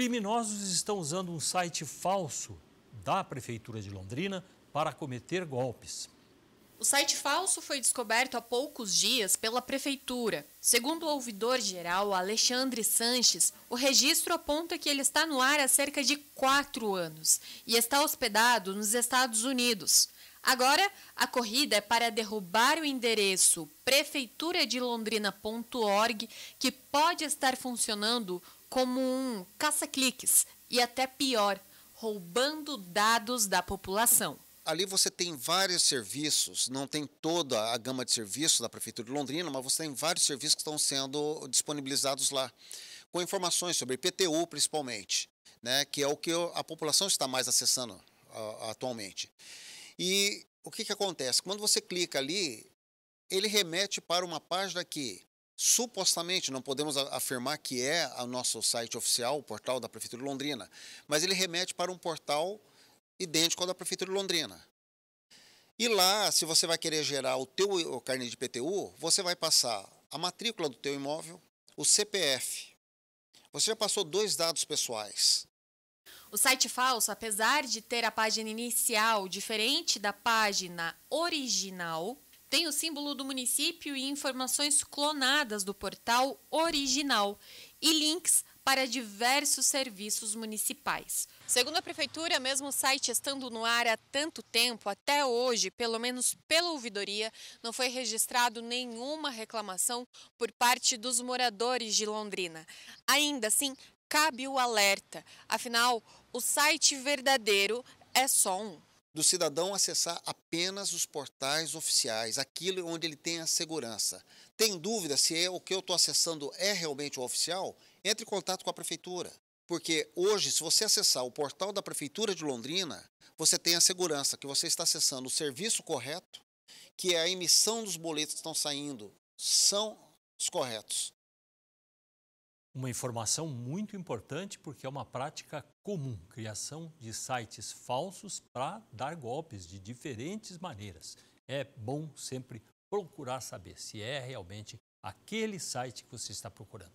Criminosos estão usando um site falso da Prefeitura de Londrina para cometer golpes. O site falso foi descoberto há poucos dias pela Prefeitura. Segundo o ouvidor-geral Alexandre Sanches, o registro aponta que ele está no ar há cerca de quatro anos e está hospedado nos Estados Unidos. Agora, a corrida é para derrubar o endereço prefeituradelondrina.org, que pode estar funcionando como um caça-cliques e até pior, roubando dados da população. Ali você tem vários serviços, não tem toda a gama de serviços da Prefeitura de Londrina, mas você tem vários serviços que estão sendo disponibilizados lá, com informações sobre IPTU principalmente, né, que é o que a população está mais acessando uh, atualmente. E o que, que acontece? Quando você clica ali, ele remete para uma página que supostamente, não podemos afirmar que é o nosso site oficial, o portal da Prefeitura de Londrina, mas ele remete para um portal idêntico ao da Prefeitura de Londrina. E lá, se você vai querer gerar o teu o carnê de PTU, você vai passar a matrícula do teu imóvel, o CPF. Você já passou dois dados pessoais. O site falso, apesar de ter a página inicial diferente da página original, tem o símbolo do município e informações clonadas do portal original e links para diversos serviços municipais. Segundo a prefeitura, mesmo o site estando no ar há tanto tempo, até hoje, pelo menos pela ouvidoria, não foi registrado nenhuma reclamação por parte dos moradores de Londrina. Ainda assim, cabe o alerta. Afinal, o site verdadeiro é só um do cidadão acessar apenas os portais oficiais, aquilo onde ele tem a segurança. Tem dúvida se é o que eu estou acessando é realmente o oficial? Entre em contato com a prefeitura. Porque hoje, se você acessar o portal da Prefeitura de Londrina, você tem a segurança que você está acessando o serviço correto, que é a emissão dos boletos que estão saindo, são os corretos. Uma informação muito importante porque é uma prática comum criação de sites falsos para dar golpes de diferentes maneiras. É bom sempre procurar saber se é realmente aquele site que você está procurando.